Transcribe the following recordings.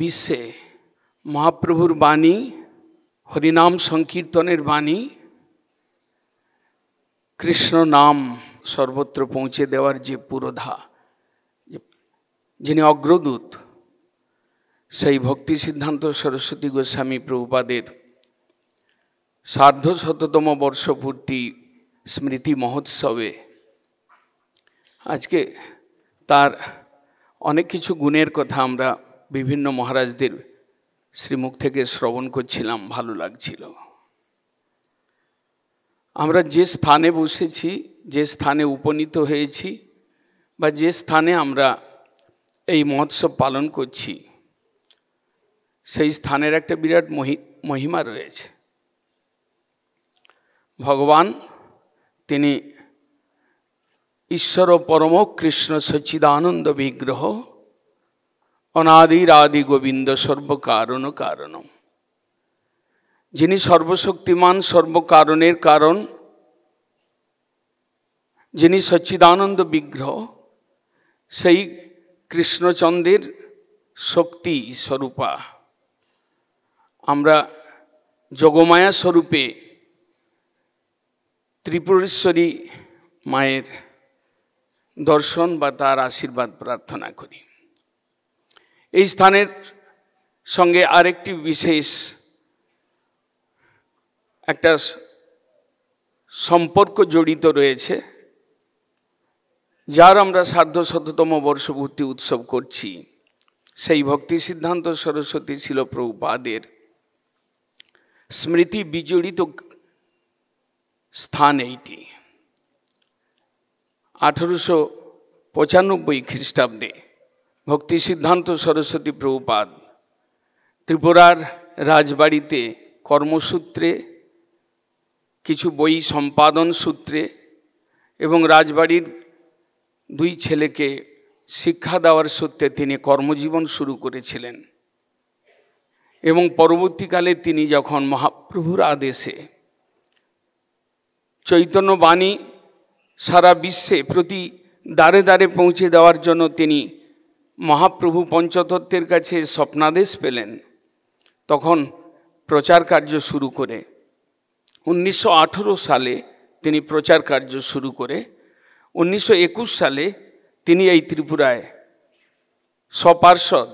বিশ্বে মহাপ্রভুর বাণী হরিনাম সংকীর্তনের বাণী কৃষ্ণ নাম সর্বত্র পৌঁছে দেওয়ার যে পুরোধা যিনি অগ্রদূত সেই ভক্তি সিদ্ধান্ত সরস্বতী গোস্বামী প্রভুপাদের সার্ধশততম বর্ষপূর্তি স্মৃতি মহোৎসবে আজকে তার অনেক কিছু গুণের কথা আমরা বিভিন্ন মহারাজদের শ্রীমুখ থেকে শ্রবণ করছিলাম ভালো লাগছিল আমরা যে স্থানে বসেছি যে স্থানে উপনীত হয়েছি বা যে স্থানে আমরা এই মহোৎসব পালন করছি সেই স্থানের একটা বিরাট মহিমা রয়েছে ভগবান তিনি ঈশ্বর পরম কৃষ্ণ সচিদানন্দ বিগ্রহ অনাদিরাদি গোবিন্দ সর্বকারণ কারণ যিনি সর্বশক্তিমান সর্বকারণের কারণ যিনি সচ্চিদানন্দ বিগ্রহ সেই কৃষ্ণচন্দ্রের শক্তি স্বরূপা আমরা যোগমায়া স্বরূপে ত্রিপুরেশ্বরী মায়ের দর্শন বা তার আশীর্বাদ প্রার্থনা করি এই স্থানের সঙ্গে আরেকটি বিশেষ একটা সম্পর্ক জড়িত রয়েছে যার আমরা সার্ধ শততম বর্ষপূর্তি উৎসব করছি সেই ভক্তি সিদ্ধান্ত সরস্বতী ছিল প্রভুপাদের স্মৃতি বিজড়িত স্থান এইটি আঠেরোশো পঁচানব্বই খ্রিস্টাব্দে ভক্তি সিদ্ধান্ত সরস্বতী প্রভুপাদ ত্রিপুরার রাজবাড়িতে কর্মসূত্রে কিছু বই সম্পাদন সূত্রে এবং রাজবাড়ির দুই ছেলেকে শিক্ষা দেওয়ার সূত্রে তিনি কর্মজীবন শুরু করেছিলেন এবং পরবর্তীকালে তিনি যখন মহাপ্রভুর আদেশে চৈতন্যবাণী সারা বিশ্বে প্রতি দ্বারে দ্বারে পৌঁছে দেওয়ার জন্য তিনি মহাপ্রভু পঞ্চতত্ত্বের কাছে স্বপ্নাদেশ পেলেন তখন প্রচার কার্য শুরু করে উনিশশো সালে তিনি প্রচার কার্য শুরু করে উনিশশো সালে তিনি এই ত্রিপুরায় সপার্ষদ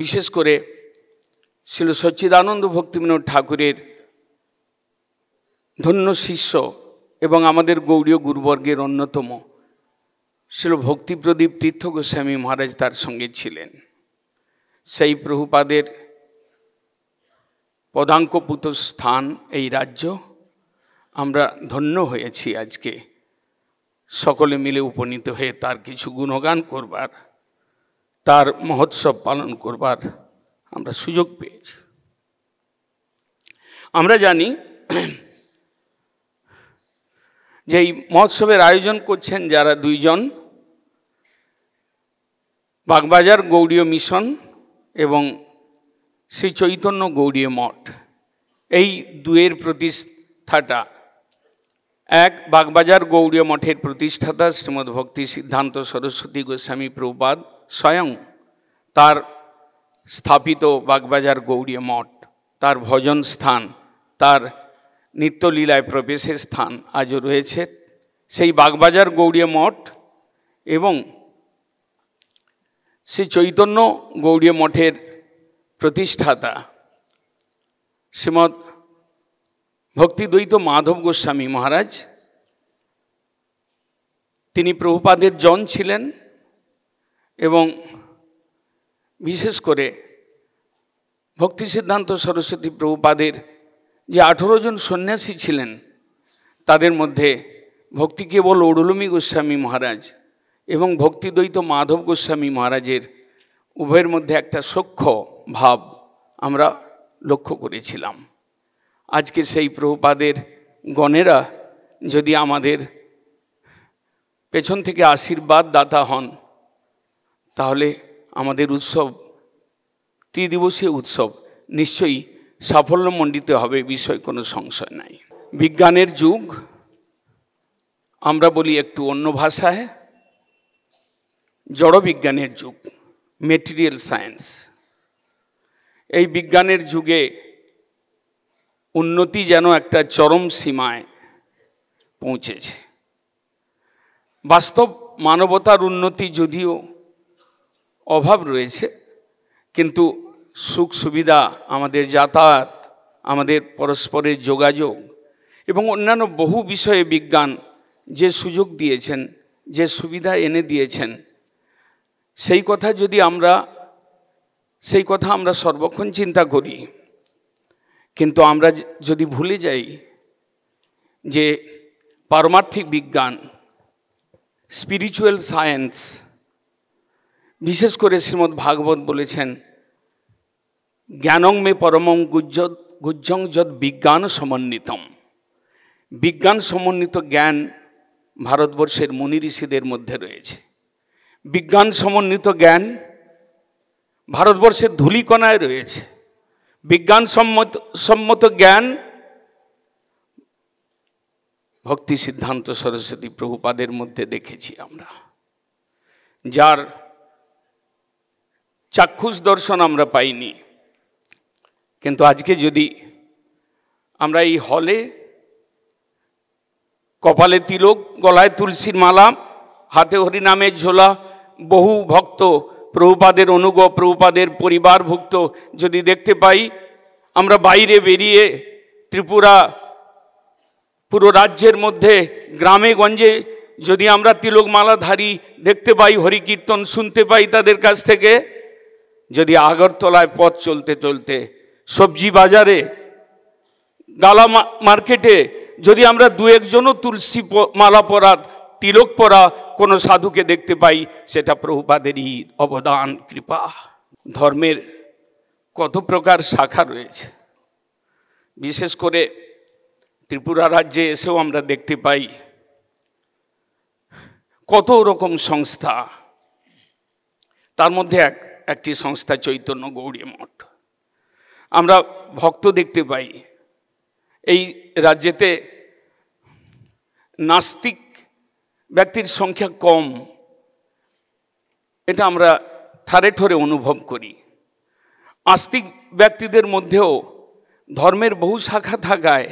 বিশেষ করে ছিল সচ্চিদানন্দ ভক্তিবিনোদ ঠাকুরের ধন্য শিষ্য এবং আমাদের গৌড়ীয় গুরুবর্গের অন্যতম শিল ভক্তিপ্রদীপ তীর্থ গোস্বামী মহারাজ তার সঙ্গে ছিলেন সেই প্রভুপাদের পদাঙ্কপুত স্থান এই রাজ্য আমরা ধন্য হয়েছি আজকে সকলে মিলে উপনীত হয়ে তার কিছু গুণগান করবার তার মহোৎসব পালন করবার আমরা সুযোগ পেয়েছি আমরা জানি যে এই মহোৎসবের আয়োজন করছেন যারা দুইজন বাগবাজার গৌড়ীয় মিশন এবং শ্রী চৈতন্য গৌড়ীয় মঠ এই দুয়ের প্রতিষ্ঠাটা এক বাগবাজার গৌড়ীয় মঠের প্রতিষ্ঠাতা শ্রীমদ ভক্তি সিদ্ধান্ত সরস্বতী গোস্বামী প্রপাদ স্বয়ং তার স্থাপিত বাগবাজার গৌড়ীয় মঠ তার ভজন স্থান তার নিত্যলীলায় প্রবেশের স্থান আজও রয়েছে সেই বাগবাজার গৌড়ীয় মঠ এবং শ্রী চৈতন্য গৌড়ীয় মঠের প্রতিষ্ঠাতা শ্রীমৎ ভক্তিদ্বৈত মাধব গোস্বামী মহারাজ তিনি প্রভুপাদের জন ছিলেন এবং বিশেষ করে ভক্তি সিদ্ধান্ত সরস্বতী প্রভুপাদের যে আঠেরো জন সন্ন্যাসী ছিলেন তাদের মধ্যে ভক্তি কেবল ওড়লুমি গোস্বামী মহারাজ এবং ভক্তিদ্বৈত মাধব গোস্বামী মহারাজের উভয়ের মধ্যে একটা সখ্য ভাব আমরা লক্ষ্য করেছিলাম আজকে সেই প্রভুপাদের গণেরা যদি আমাদের পেছন থেকে আশীর্বাদ দাতা হন তাহলে আমাদের উৎসব ত্রিদিবসীয় উৎসব নিশ্চয়ই সাফল্যমণ্ডিত হবে বিষয় কোনো সংশয় নাই বিজ্ঞানের যুগ আমরা বলি একটু অন্য ভাষায় জড়বিজ্ঞানের যুগ মেটেরিয়াল সায়েন্স এই বিজ্ঞানের যুগে উন্নতি যেন একটা চরম সীমায় পৌঁছেছে বাস্তব মানবতার উন্নতি যদিও অভাব রয়েছে কিন্তু সুখ সুবিধা আমাদের যাতায়াত আমাদের পরস্পরের যোগাযোগ এবং অন্যান্য বহু বিষয়ে বিজ্ঞান যে সুযোগ দিয়েছেন যে সুবিধা এনে দিয়েছেন সেই কথা যদি আমরা সেই কথা আমরা সর্বক্ষণ চিন্তা করি কিন্তু আমরা যদি ভুলে যাই যে পারমার্থিক বিজ্ঞান স্পিরিচুয়াল সায়েন্স বিশেষ করে শ্রীমদ্ ভাগবত বলেছেন জ্ঞানং মে পরমং গুজ্জ গুজ্জং যদ বিজ্ঞান সমন্বিতম বিজ্ঞান সমন্বিত জ্ঞান ভারতবর্ষের মুনি ঋষিদের মধ্যে রয়েছে বিজ্ঞান সমন্বিত জ্ঞান ভারতবর্ষের ধূলিকণায় রয়েছে বিজ্ঞান সম্মত সম্মত জ্ঞান ভক্তি সিদ্ধান্ত সরস্বতী প্রভুপাদের মধ্যে দেখেছি আমরা যার চাক্ষুষ দর্শন আমরা পাইনি কিন্তু আজকে যদি আমরা এই হলে কপালে তিলক গলায় তুলসীর মালা হাতে হরিনামের ঝোলা বহু ভক্ত প্রভুপাদের অনুগ প্রভুপাদের পরিবারভুক্ত যদি দেখতে পাই আমরা বাইরে বেরিয়ে ত্রিপুরা পুরো রাজ্যের মধ্যে গ্রামে গঞ্জে যদি আমরা তিলকমালাধারী দেখতে পাই হরিকীর্তন শুনতে পাই তাদের কাছ থেকে যদি আগরতলায় পথ চলতে চলতে সবজি বাজারে গালা মার্কেটে যদি আমরা দু একজনও তুলসী মালা পরা তিলক পরা কোনো সাধুকে দেখতে পাই সেটা প্রভুপাদেরই অবদান কৃপা ধর্মের কত প্রকার শাখা রয়েছে বিশেষ করে ত্রিপুরা রাজ্যে এসেও আমরা দেখতে পাই কত রকম সংস্থা তার মধ্যে এক একটি সংস্থা চৈতন্য গৌড়ী মঠ আমরা ভক্ত দেখতে পাই এই রাজ্যেতে নাস্তিক ব্যক্তির সংখ্যা কম এটা আমরা ঠারে ঠরে অনুভব করি আস্তিক ব্যক্তিদের মধ্যেও ধর্মের বহু শাখা থাকায়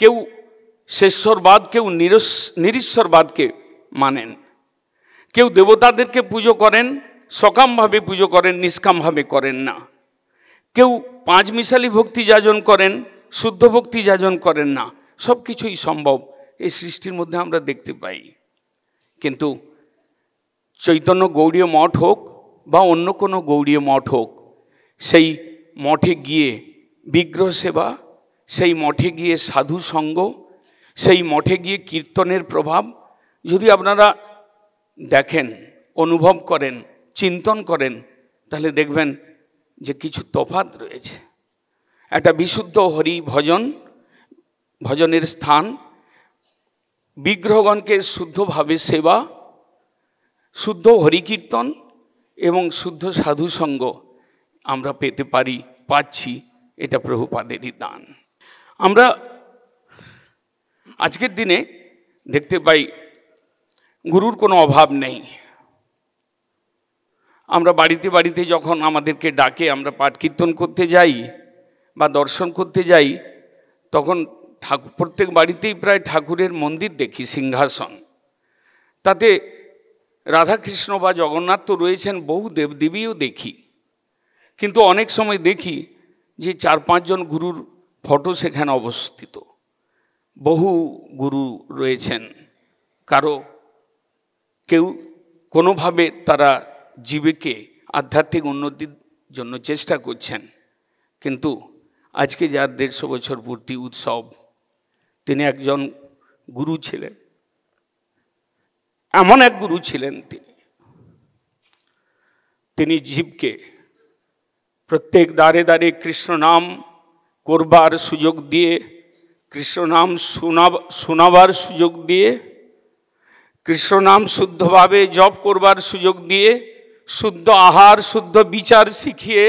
কেউ শেষ্বরবাদ কেউ নিরস নিরীশ্বরবাদকে মানেন কেউ দেবতাদেরকে পুজো করেন সকামভাবে পুজো করেন নিষ্কামভাবে করেন না কেউ পাঁচ মিশালি ভক্তি যাজন করেন শুদ্ধ ভক্তি যাজন করেন না সব কিছুই সম্ভব এই সৃষ্টির মধ্যে আমরা দেখতে পাই কিন্তু চৈতন্য গৌড়ীয় মঠ হোক বা অন্য কোনো গৌড়ীয় মঠ হোক সেই মঠে গিয়ে বিগ্রহ সেবা সেই মঠে গিয়ে সাধু সঙ্গ সেই মঠে গিয়ে কীর্তনের প্রভাব যদি আপনারা দেখেন অনুভব করেন চিন্তন করেন তাহলে দেখবেন যে কিছু তফাত রয়েছে একটা বিশুদ্ধ হরি ভজন ভজনের স্থান বিগ্রহগণকে শুদ্ধভাবে সেবা শুদ্ধ হরিকীর্তন এবং শুদ্ধ সাধুসঙ্গ আমরা পেতে পারি পাচ্ছি এটা প্রভুপাদেরই দান আমরা আজকের দিনে দেখতে পাই গুরুর কোনো অভাব নেই আমরা বাড়িতে বাড়িতে যখন আমাদেরকে ডাকে আমরা পাঠ কীর্তন করতে যাই বা দর্শন করতে যাই তখন ঠাকুর প্রত্যেক বাড়িতেই প্রায় ঠাকুরের মন্দির দেখি সিংহাসন তাতে রাধাকৃষ্ণ বা জগন্নাথ তো রয়েছেন বহু দেবদেবীও দেখি কিন্তু অনেক সময় দেখি যে চার পাঁচজন গুরুর ফটো সেখানে অবস্থিত বহু গুরু রয়েছেন কারো কেউ কোনোভাবে তারা জীবিকে আধ্যাত্মিক উন্নতির জন্য চেষ্টা করছেন কিন্তু আজকে যার দেড়শো বছর পূর্তি উৎসব তিনি একজন গুরু ছিলেন এমন এক গুরু ছিলেন তিনি তিনি জীবকে প্রত্যেক দ্বারে দ্বারে কৃষ্ণ নাম করবার সুযোগ দিয়ে কৃষ্ণ নাম শোনাবার সুযোগ দিয়ে কৃষ্ণ নাম শুদ্ধভাবে জপ করবার সুযোগ দিয়ে শুদ্ধ আহার শুদ্ধ বিচার শিখিয়ে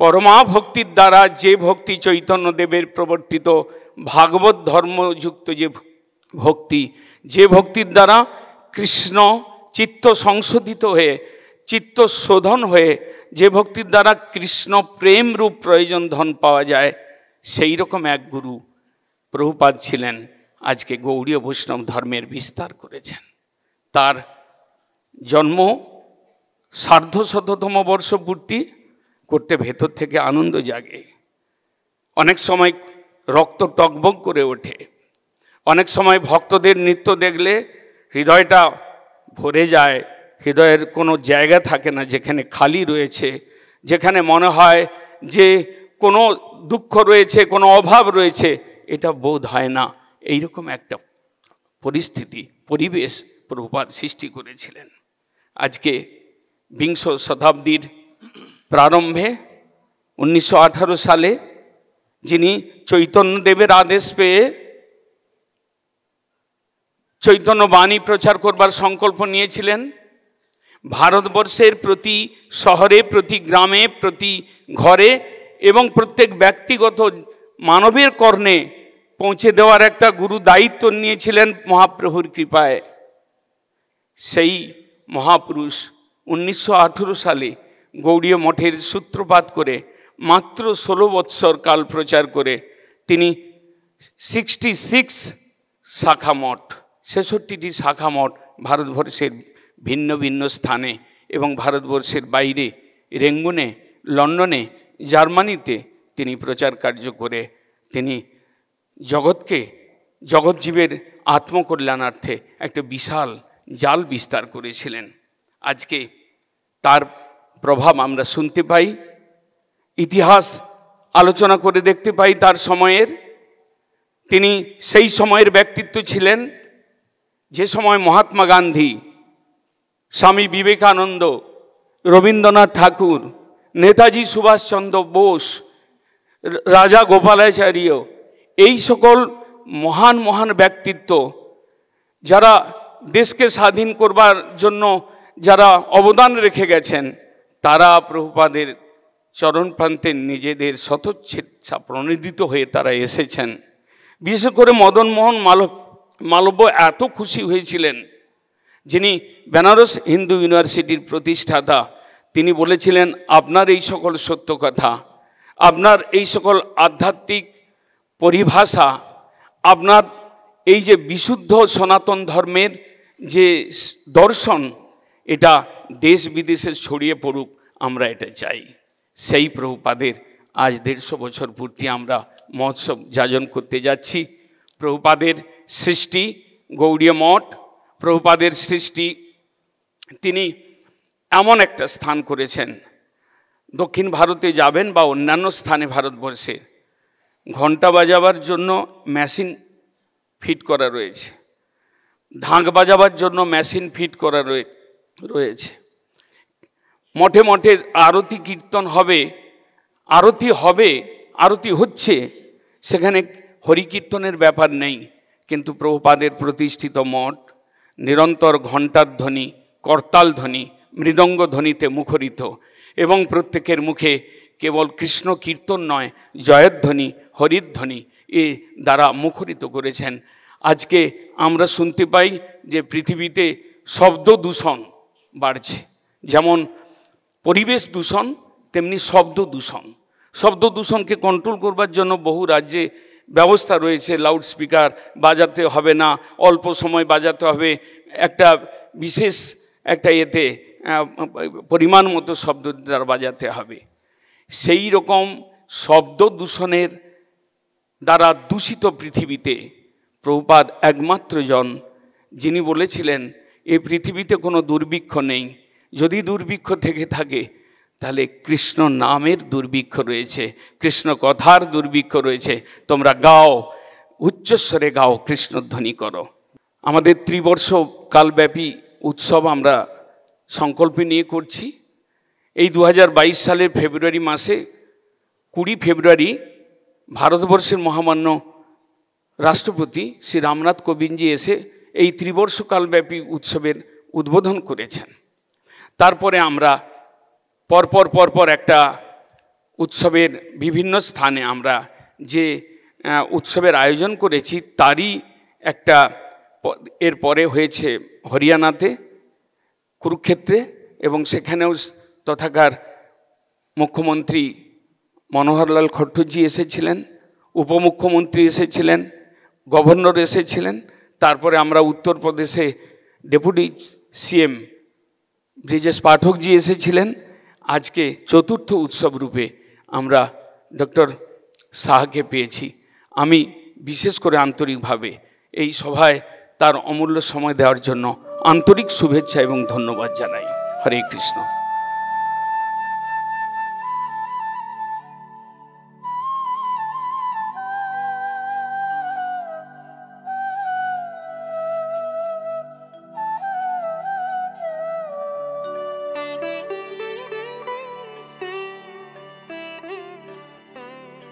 পরমা ভক্তির দ্বারা যে ভক্তি চৈতন্য দেবের প্রবর্তিত ভাগবত ধর্মযুক্ত যে ভক্তি যে ভক্তির দ্বারা কৃষ্ণ চিত্ত সংশোধিত হয়ে চিত্ত শোধন হয়ে যে ভক্তির দ্বারা কৃষ্ণ প্রেম রূপ প্রয়োজন ধন পাওয়া যায় সেই রকম এক গুরু প্রভুপাদ ছিলেন আজকে গৌড়ীয় বৈষ্ণব ধর্মের বিস্তার করেছেন তার জন্ম সার্ধশততম বর্ষপূর্তি করতে ভেতর থেকে আনন্দ জাগে অনেক সময় রক্ত টকবক করে ওঠে অনেক সময় ভক্তদের নৃত্য দেখলে হৃদয়টা ভরে যায় হৃদয়ের কোনো জায়গা থাকে না যেখানে খালি রয়েছে যেখানে মনে হয় যে কোনো দুঃখ রয়েছে কোনো অভাব রয়েছে এটা বোধ হয় না এইরকম একটা পরিস্থিতি পরিবেশ প্রভুপাত সৃষ্টি করেছিলেন আজকে বিংশ শতাব্দীর প্রারম্ভে উনিশশো সালে যিনি চৈতন্যদেবের আদেশ পেয়ে চৈতন্য বাণী প্রচার করবার সংকল্প নিয়েছিলেন ভারতবর্ষের প্রতি শহরে প্রতি গ্রামে প্রতি ঘরে এবং প্রত্যেক ব্যক্তিগত মানবের কর্ণে পৌঁছে দেওয়ার একটা গুরু দায়িত্ব নিয়েছিলেন মহাপ্রভুর কৃপায় সেই মহাপুরুষ উনিশশো সালে গৌড়ীয় মঠের সূত্রপাত করে মাত্র ষোলো বৎসর কাল প্রচার করে তিনি সিক্সটি সিক্স শাখা মঠ ছেষট্টিটি শাখা মঠ ভারতবর্ষের ভিন্ন ভিন্ন স্থানে এবং ভারতবর্ষের বাইরে রেঙ্গুনে লন্ডনে জার্মানিতে তিনি প্রচার কার্য করে তিনি জগৎকে জগৎজীবের আত্মকল্যাণার্থে একটা বিশাল জাল বিস্তার করেছিলেন আজকে তার প্রভাব আমরা শুনতে পাই ইতিহাস আলোচনা করে দেখতে পাই তার সময়ের তিনি সেই সময়ের ব্যক্তিত্ব ছিলেন যে সময় মহাত্মা গান্ধী স্বামী বিবেকানন্দ রবীন্দ্রনাথ ঠাকুর নেতাজি সুভাষচন্দ্র বোস রাজা গোপালাচার্য এই সকল মহান মহান ব্যক্তিত্ব যারা দেশকে স্বাধীন করবার জন্য যারা অবদান রেখে গেছেন তারা প্রভুপাদের চরণপ্রান্তে নিজেদের স্বতচ্ছেচ্ছা প্রণোদিত হয়ে তারা এসেছেন বিশেষ করে মদনমোহন মালব মালব্য এত খুশি হয়েছিলেন যিনি বেনারস হিন্দু ইউনিভার্সিটির প্রতিষ্ঠাতা তিনি বলেছিলেন আপনার এই সকল সত্য কথা আপনার এই সকল আধ্যাত্মিক পরিভাষা আপনার এই যে বিশুদ্ধ সনাতন ধর্মের যে দর্শন এটা দেশ বিদেশে ছড়িয়ে পড়ুক আমরা এটা চাই সেই প্রভুপাদের আজ দেড়শো বছর পূর্তি আমরা মহোৎসব যাজন করতে যাচ্ছি প্রভুপাদের সৃষ্টি গৌড়ীয় মঠ প্রভুপাদের সৃষ্টি তিনি এমন একটা স্থান করেছেন দক্ষিণ ভারতে যাবেন বা অন্যান্য স্থানে ভারতবর্ষে ঘন্টা বাজাবার জন্য মেশিন ফিট করা রয়েছে ঢাক বাজাবার জন্য মেশিন ফিট করা রয়েছে মঠে মঠে আরতি কীর্তন হবে আরতি হবে আরতি হচ্ছে সেখানে হরিকীর্তনের ব্যাপার নেই কিন্তু প্রভুপাদের প্রতিষ্ঠিত মঠ নিরন্তর ঘণ্টার ধ্বনি করতাল ধ্বনি মৃদঙ্গ ধ্বনিতে মুখরিত এবং প্রত্যেকের মুখে কেবল কৃষ্ণ কীর্তন নয় জয়ধ্বনি হরিধ্বনি এ দ্বারা মুখরিত করেছেন আজকে আমরা শুনতে পাই যে পৃথিবীতে শব্দ দূষণ বাড়ছে যেমন পরিবেশ দূষণ তেমনি শব্দ দূষণ শব্দ দূষণকে কন্ট্রোল করবার জন্য বহু রাজ্যে ব্যবস্থা রয়েছে লাউডস্পিকার বাজাতে হবে না অল্প সময় বাজাতে হবে একটা বিশেষ একটা এতে পরিমাণ মতো শব্দ দ্বারা বাজাতে হবে সেই রকম শব্দ দূষণের দ্বারা দূষিত পৃথিবীতে প্রভুপাদ একমাত্র জন যিনি বলেছিলেন এই পৃথিবীতে কোনো দুর্ভিক্ষ নেই যদি দুর্ভিক্ষ থেকে থাকে তাহলে কৃষ্ণ নামের দুর্ভিক্ষ রয়েছে কৃষ্ণ কথার দুর্ভিক্ষ রয়েছে তোমরা গাও উচ্চস্বরে গাও কৃষ্ণধ্বনি করো আমাদের ত্রিবর্ষ কালব্যাপী উৎসব আমরা সংকল্পে নিয়ে করছি এই দু সালের ফেব্রুয়ারি মাসে কুড়ি ফেব্রুয়ারি ভারতবর্ষের মহামান্য রাষ্ট্রপতি শ্রী রামনাথ কোবিন্দজি এসে এই ত্রিবর্ষ কালব্যাপী উৎসবের উদ্বোধন করেছেন তারপরে আমরা পরপর পরপর একটা উৎসবের বিভিন্ন স্থানে আমরা যে উৎসবের আয়োজন করেছি তারই একটা এর পরে হয়েছে হরিয়ানাতে কুরুক্ষেত্রে এবং সেখানেও তথাকার মুখ্যমন্ত্রী মনোহরলাল খট্টরজি এসেছিলেন উপমুখ্যমন্ত্রী এসেছিলেন গভর্নর এসেছিলেন তারপরে আমরা উত্তরপ্রদেশে ডেপুটি সিএম ব্রিজেশ পাঠকজি এসেছিলেন আজকে চতুর্থ উৎসব রূপে আমরা ডক্টর সাহাকে পেয়েছি আমি বিশেষ করে আন্তরিকভাবে এই সভায় তার অমূল্য সময় দেওয়ার জন্য আন্তরিক শুভেচ্ছা এবং ধন্যবাদ জানাই হরে কৃষ্ণ